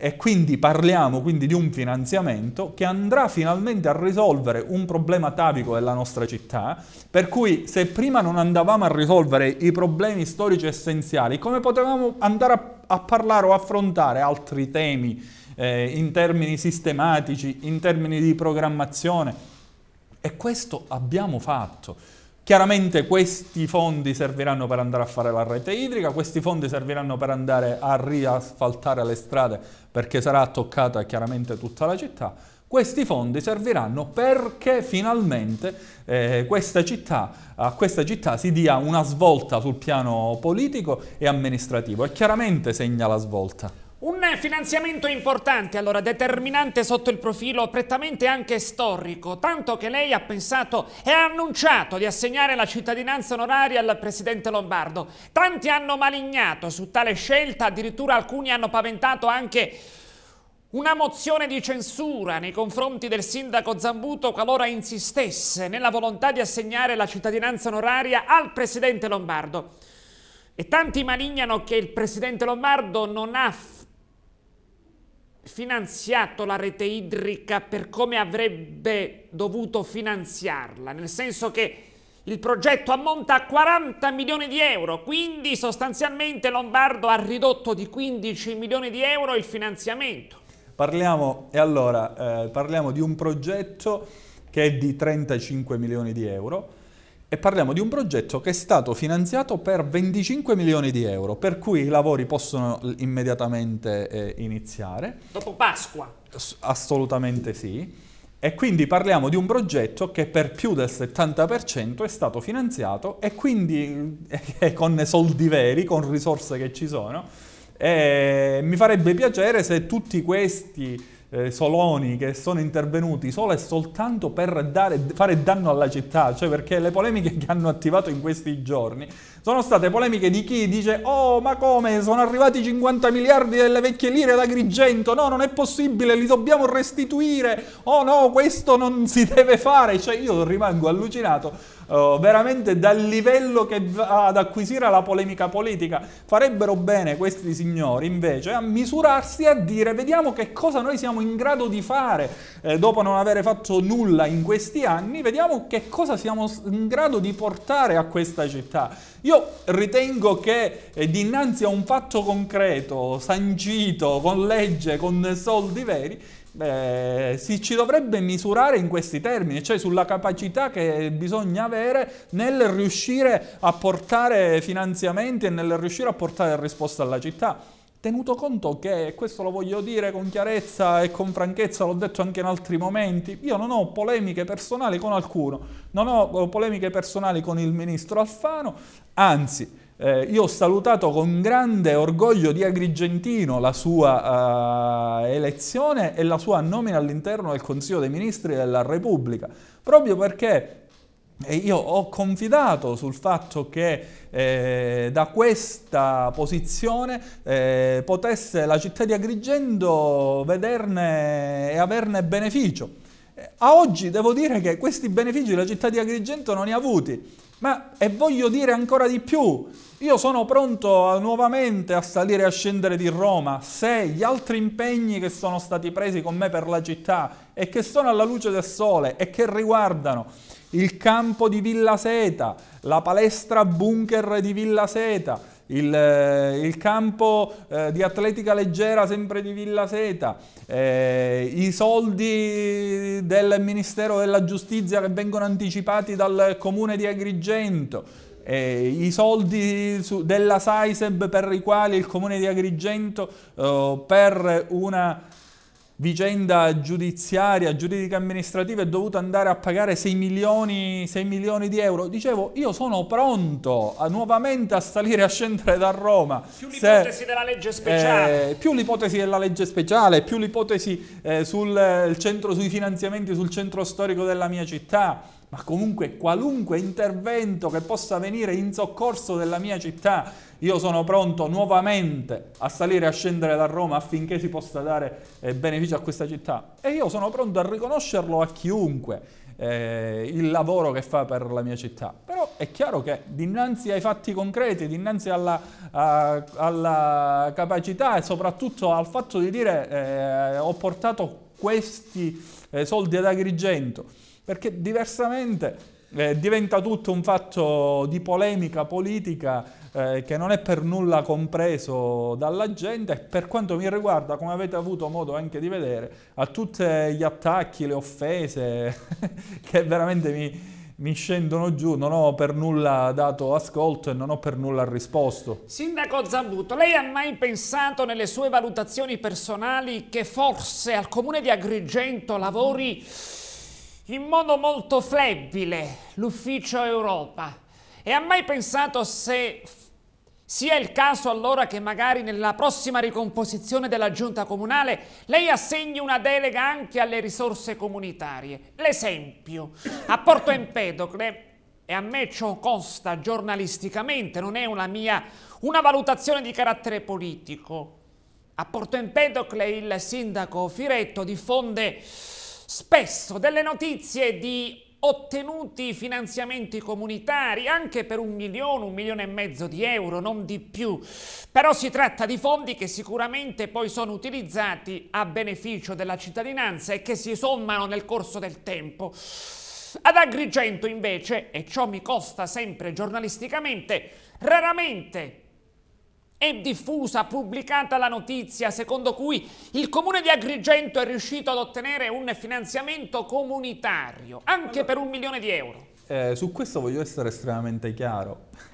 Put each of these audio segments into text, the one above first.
E quindi parliamo quindi di un finanziamento che andrà finalmente a risolvere un problema atavico della nostra città, per cui se prima non andavamo a risolvere i problemi storici essenziali, come potevamo andare a, a parlare o affrontare altri temi eh, in termini sistematici, in termini di programmazione? E questo abbiamo fatto. Chiaramente questi fondi serviranno per andare a fare la rete idrica, questi fondi serviranno per andare a riasfaltare le strade perché sarà toccata chiaramente tutta la città. Questi fondi serviranno perché finalmente eh, questa città, a questa città si dia una svolta sul piano politico e amministrativo e chiaramente segna la svolta. Un finanziamento importante, allora determinante sotto il profilo prettamente anche storico, tanto che lei ha pensato e ha annunciato di assegnare la cittadinanza onoraria al presidente Lombardo. Tanti hanno malignato su tale scelta, addirittura alcuni hanno paventato anche una mozione di censura nei confronti del sindaco Zambuto qualora insistesse nella volontà di assegnare la cittadinanza onoraria al presidente Lombardo. E tanti malignano che il presidente Lombardo non ha finanziato la rete idrica per come avrebbe dovuto finanziarla, nel senso che il progetto ammonta a 40 milioni di euro, quindi sostanzialmente Lombardo ha ridotto di 15 milioni di euro il finanziamento. Parliamo, allora, eh, parliamo di un progetto che è di 35 milioni di euro, e parliamo di un progetto che è stato finanziato per 25 milioni di euro, per cui i lavori possono immediatamente eh, iniziare. Dopo Pasqua? assolutamente sì. E quindi parliamo di un progetto che per più del 70% è stato finanziato e quindi eh, con soldi veri, con risorse che ci sono. E eh, mi farebbe piacere se tutti questi eh, Soloni che sono intervenuti solo e soltanto per dare, fare danno alla città, cioè perché le polemiche che hanno attivato in questi giorni sono state polemiche di chi dice oh ma come sono arrivati 50 miliardi delle vecchie lire ad Agrigento no non è possibile, li dobbiamo restituire, oh no questo non si deve fare, cioè io rimango allucinato. Uh, veramente dal livello che va ad acquisire la polemica politica. Farebbero bene questi signori invece a misurarsi e a dire vediamo che cosa noi siamo in grado di fare eh, dopo non avere fatto nulla in questi anni, vediamo che cosa siamo in grado di portare a questa città. Io ritengo che eh, dinanzi a un fatto concreto, sancito, con legge, con soldi veri, eh, si, ci dovrebbe misurare in questi termini, cioè sulla capacità che bisogna avere nel riuscire a portare finanziamenti e nel riuscire a portare risposta alla città. Tenuto conto che, e questo lo voglio dire con chiarezza e con franchezza, l'ho detto anche in altri momenti, io non ho polemiche personali con alcuno, non ho polemiche personali con il ministro Alfano, anzi eh, io ho salutato con grande orgoglio di Agrigentino la sua eh, elezione e la sua nomina all'interno del Consiglio dei Ministri della Repubblica, proprio perché e io ho confidato sul fatto che eh, da questa posizione eh, potesse la città di Agrigento vederne e averne beneficio. Eh, a oggi devo dire che questi benefici la città di Agrigento non ne ha avuti, ma e voglio dire ancora di più, io sono pronto a, nuovamente a salire e a scendere di Roma se gli altri impegni che sono stati presi con me per la città e che sono alla luce del sole e che riguardano il campo di Villa Seta, la palestra bunker di Villa Seta, il, eh, il campo eh, di atletica leggera sempre di Villa Seta, eh, i soldi del Ministero della Giustizia che vengono anticipati dal comune di Agrigento, eh, i soldi su, della SAISEB per i quali il comune di Agrigento eh, per una vicenda giudiziaria, giuridica amministrativa è dovuto andare a pagare 6 milioni, 6 milioni di euro. Dicevo, io sono pronto a, nuovamente a salire a scendere da Roma. Più l'ipotesi della legge speciale. Eh, più l'ipotesi della legge speciale, più l'ipotesi eh, sul, eh, centro, sui finanziamenti sul centro storico della mia città ma comunque qualunque intervento che possa venire in soccorso della mia città, io sono pronto nuovamente a salire e a scendere da Roma affinché si possa dare eh, beneficio a questa città e io sono pronto a riconoscerlo a chiunque eh, il lavoro che fa per la mia città. Però è chiaro che dinanzi ai fatti concreti, dinanzi alla, a, alla capacità e soprattutto al fatto di dire eh, ho portato questi eh, soldi ad Agrigento, perché diversamente eh, diventa tutto un fatto di polemica politica eh, che non è per nulla compreso dalla gente e per quanto mi riguarda, come avete avuto modo anche di vedere, a tutti gli attacchi, le offese che veramente mi, mi scendono giù, non ho per nulla dato ascolto e non ho per nulla risposto. Sindaco Zambuto, lei ha mai pensato nelle sue valutazioni personali che forse al comune di Agrigento lavori in modo molto flebile l'ufficio Europa e ha mai pensato se sia il caso allora che magari nella prossima ricomposizione della giunta comunale lei assegni una delega anche alle risorse comunitarie. L'esempio, a Porto Empedocle, e a me ciò consta giornalisticamente, non è una mia, una valutazione di carattere politico. A Porto Empedocle il sindaco Firetto diffonde spesso delle notizie di ottenuti finanziamenti comunitari anche per un milione, un milione e mezzo di euro, non di più. Però si tratta di fondi che sicuramente poi sono utilizzati a beneficio della cittadinanza e che si sommano nel corso del tempo. Ad Agrigento invece, e ciò mi costa sempre giornalisticamente, raramente è diffusa, pubblicata la notizia secondo cui il comune di Agrigento è riuscito ad ottenere un finanziamento comunitario, anche per un milione di euro. Eh, su questo voglio essere estremamente chiaro.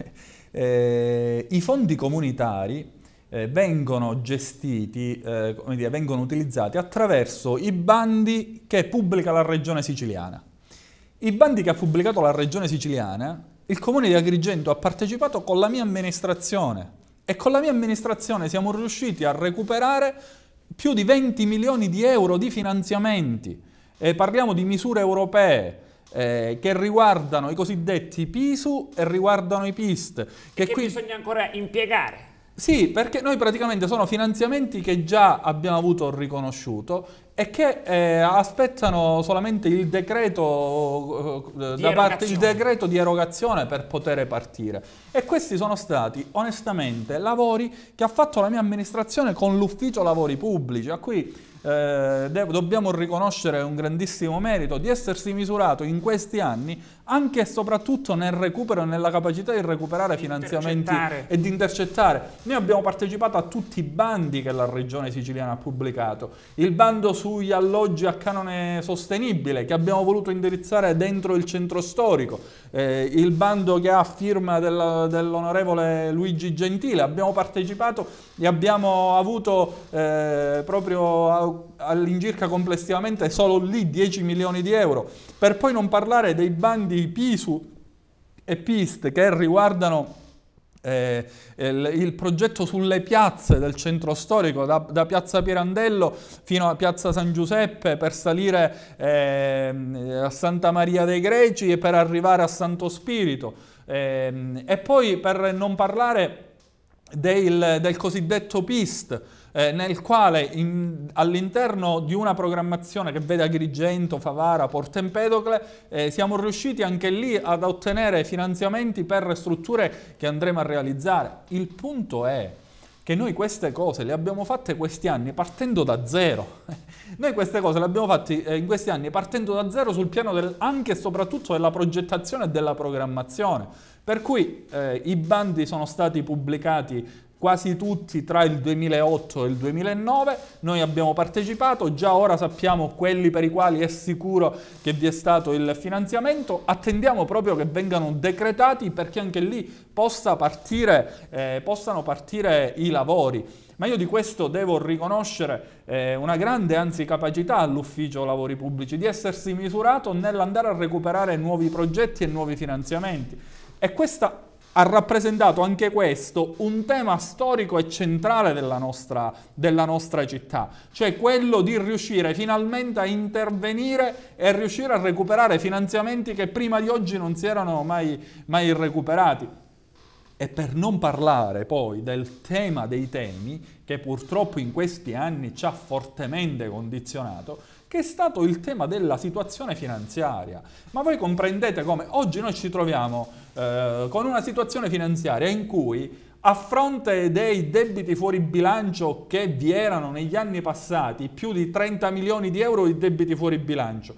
eh, I fondi comunitari eh, vengono gestiti, eh, come dire, vengono utilizzati attraverso i bandi che pubblica la regione siciliana. I bandi che ha pubblicato la regione siciliana, il comune di Agrigento ha partecipato con la mia amministrazione e con la mia amministrazione siamo riusciti a recuperare più di 20 milioni di euro di finanziamenti. E parliamo di misure europee, eh, che riguardano i cosiddetti PISU e riguardano i PIST. Che, che qui... bisogna ancora impiegare. Sì, perché noi praticamente sono finanziamenti che già abbiamo avuto riconosciuto e che eh, aspettano solamente il decreto, eh, di parte, il decreto di erogazione per poter partire. E questi sono stati onestamente lavori che ha fatto la mia amministrazione con l'ufficio lavori pubblici, a cui eh, dobbiamo riconoscere un grandissimo merito di essersi misurato in questi anni anche e soprattutto nel recupero e nella capacità di recuperare di finanziamenti e di intercettare. Noi abbiamo partecipato a tutti i bandi che la regione siciliana ha pubblicato, il bando sugli alloggi a canone sostenibile che abbiamo voluto indirizzare dentro il centro storico, eh, il bando che ha firma del, dell'onorevole Luigi Gentile, abbiamo partecipato e abbiamo avuto eh, proprio all'incirca complessivamente solo lì 10 milioni di euro, per poi non parlare dei bandi PISU e PIST che riguardano eh, il, eh, il, progetto sulle piazze del centro storico, da, da, piazza Pirandello fino a piazza San Giuseppe per salire eh, a Santa Maria dei Greci e per arrivare a Santo Spirito. Eh, e poi per non parlare del, del cosiddetto PIST, eh, nel quale all'interno di una programmazione che vede Agrigento, Favara, Porto Empedocle, eh, siamo riusciti anche lì ad ottenere finanziamenti per strutture che andremo a realizzare. Il punto è che noi queste cose le abbiamo fatte questi anni partendo da zero. Noi queste cose le abbiamo fatte eh, in questi anni partendo da zero sul piano del, anche e soprattutto della progettazione e della programmazione. Per cui eh, i bandi sono stati pubblicati quasi tutti tra il 2008 e il 2009, noi abbiamo partecipato, già ora sappiamo quelli per i quali è sicuro che vi è stato il finanziamento, attendiamo proprio che vengano decretati perché anche lì possa partire, eh, possano partire i lavori. Ma io di questo devo riconoscere eh, una grande anzi capacità all'Ufficio Lavori Pubblici di essersi misurato nell'andare a recuperare nuovi progetti e nuovi finanziamenti. E questa ha rappresentato anche questo un tema storico e centrale della nostra, della nostra, città, cioè quello di riuscire finalmente a intervenire e riuscire a recuperare finanziamenti che prima di oggi non si erano mai, mai recuperati. E per non parlare poi del tema dei temi, che purtroppo in questi anni ci ha fortemente condizionato, che è stato il tema della situazione finanziaria. Ma voi comprendete come oggi noi ci troviamo eh, con una situazione finanziaria in cui a fronte dei debiti fuori bilancio che vi erano negli anni passati, più di 30 milioni di euro di debiti fuori bilancio,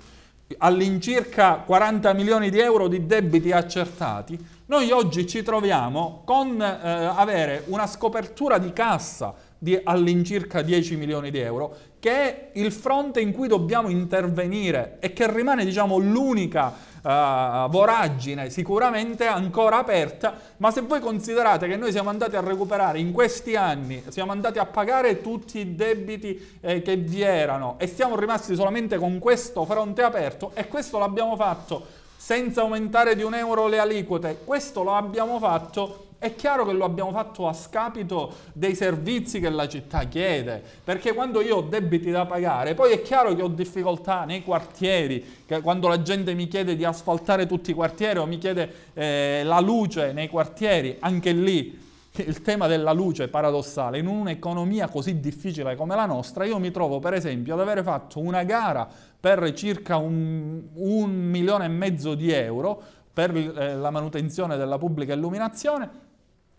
all'incirca 40 milioni di euro di debiti accertati, noi oggi ci troviamo con eh, avere una scopertura di cassa di all'incirca 10 milioni di euro, che è il fronte in cui dobbiamo intervenire e che rimane diciamo, l'unica uh, voragine sicuramente ancora aperta, ma se voi considerate che noi siamo andati a recuperare in questi anni, siamo andati a pagare tutti i debiti eh, che vi erano e siamo rimasti solamente con questo fronte aperto e questo l'abbiamo fatto senza aumentare di un euro le aliquote, questo lo abbiamo fatto è chiaro che lo abbiamo fatto a scapito dei servizi che la città chiede, perché quando io ho debiti da pagare, poi è chiaro che ho difficoltà nei quartieri, quando la gente mi chiede di asfaltare tutti i quartieri o mi chiede eh, la luce nei quartieri, anche lì il tema della luce è paradossale, in un'economia così difficile come la nostra, io mi trovo per esempio ad avere fatto una gara per circa un, un milione e mezzo di euro per eh, la manutenzione della pubblica illuminazione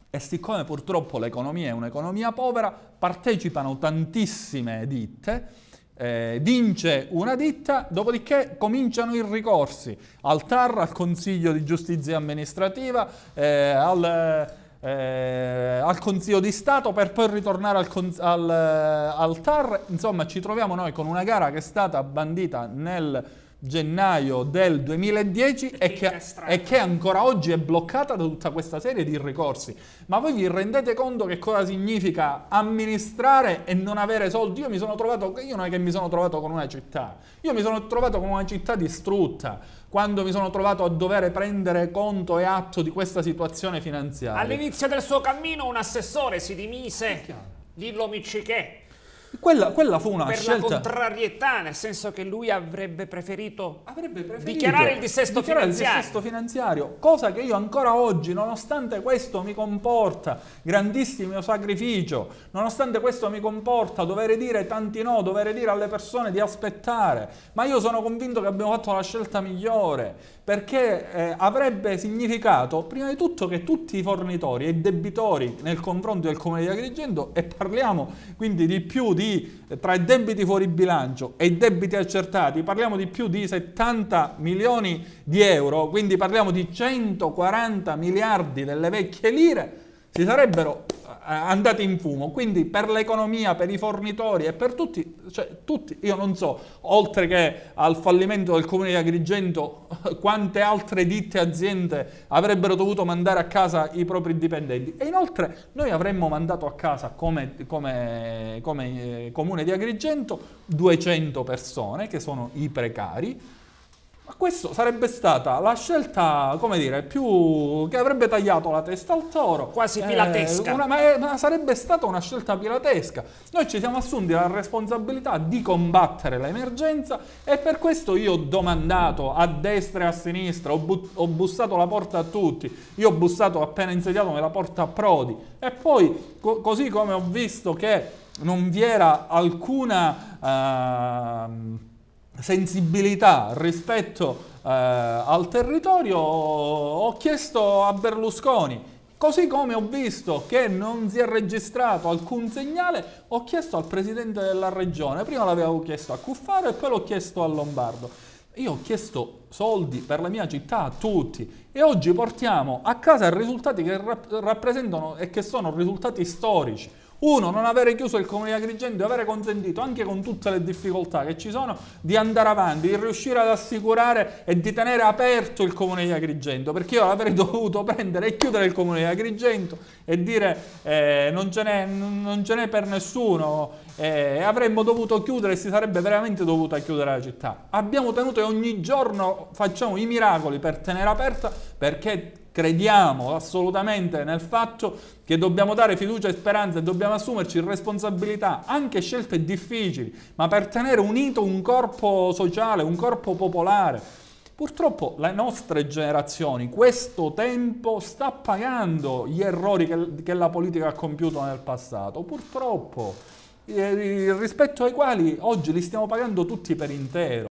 e siccome purtroppo l'economia è un'economia povera, partecipano tantissime ditte, eh, vince una ditta, dopodiché cominciano i ricorsi al TAR, al Consiglio di Giustizia Amministrativa, eh, al, eh, al, Consiglio di Stato per poi ritornare al, al, eh, al TAR. Insomma ci troviamo noi con una gara che è stata bandita nel gennaio del 2010 e che, e che, ancora oggi è bloccata da tutta questa serie di ricorsi. Ma voi vi rendete conto che cosa significa amministrare e non avere soldi? Io mi sono trovato, io non è che mi sono trovato con una città, io mi sono trovato con una città distrutta quando mi sono trovato a dover prendere conto e atto di questa situazione finanziaria. All'inizio del suo cammino un assessore si dimise, dillo Miccichè, quella, quella, fu una per scelta... Per la contrarietà, nel senso che lui avrebbe preferito, avrebbe preferito dichiarare il dissesto dichiarare finanziario. il dissesto finanziario, cosa che io ancora oggi, nonostante questo mi comporta grandissimo sacrificio, nonostante questo mi comporta dovere dire tanti no, dovere dire alle persone di aspettare, ma io sono convinto che abbiamo fatto la scelta migliore perché eh, avrebbe significato prima di tutto che tutti i fornitori e debitori nel confronto del Comune di Agrigento e parliamo quindi di più di eh, tra i debiti fuori bilancio e i debiti accertati parliamo di più di 70 milioni di euro quindi parliamo di 140 miliardi delle vecchie lire si sarebbero andate in fumo. Quindi per l'economia, per i fornitori e per tutti, cioè tutti, io non so, oltre che al fallimento del comune di Agrigento, quante altre ditte e aziende avrebbero dovuto mandare a casa i propri dipendenti. E inoltre noi avremmo mandato a casa come, come, come eh, comune di Agrigento 200 persone che sono i precari, ma questa sarebbe stata la scelta, come dire, più che avrebbe tagliato la testa al toro. Quasi eh, pilatesca. Eh, una, ma, è, ma, sarebbe stata una scelta pilatesca. Noi ci siamo assunti la responsabilità di combattere l'emergenza e per questo io ho domandato a destra e a sinistra, ho, bu- ho bussato la porta a tutti, io ho bussato appena insediato nella porta a Prodi e poi co- così come ho visto che non vi era alcuna... Uh, sensibilità rispetto eh, al territorio, ho chiesto a Berlusconi Così come ho visto che non si è registrato alcun segnale, ho chiesto al presidente della regione, prima l'avevo chiesto a Cuffaro e poi l'ho chiesto a Lombardo. Io ho chiesto soldi per la mia città a tutti e oggi portiamo a casa risultati che rap rappresentano e che sono risultati storici. Uno, non avere chiuso il Comune di Agrigento, e avere consentito, anche con tutte le difficoltà che ci sono, di andare avanti, di riuscire ad assicurare e di tenere aperto il Comune di Agrigento, perché io avrei dovuto prendere e chiudere il Comune di Agrigento e dire eh, non ce n'è per nessuno, eh, avremmo dovuto chiudere, e si sarebbe veramente dovuta chiudere la città. Abbiamo tenuto e ogni giorno facciamo i miracoli per tenere aperta, perché crediamo assolutamente nel fatto che dobbiamo dare fiducia e speranza e dobbiamo assumerci responsabilità, anche scelte difficili, ma per tenere unito un corpo sociale, un corpo popolare. Purtroppo le nostre generazioni, questo tempo, sta pagando gli errori che, che la politica ha compiuto nel passato, purtroppo, eh, rispetto ai quali oggi li stiamo pagando tutti per intero.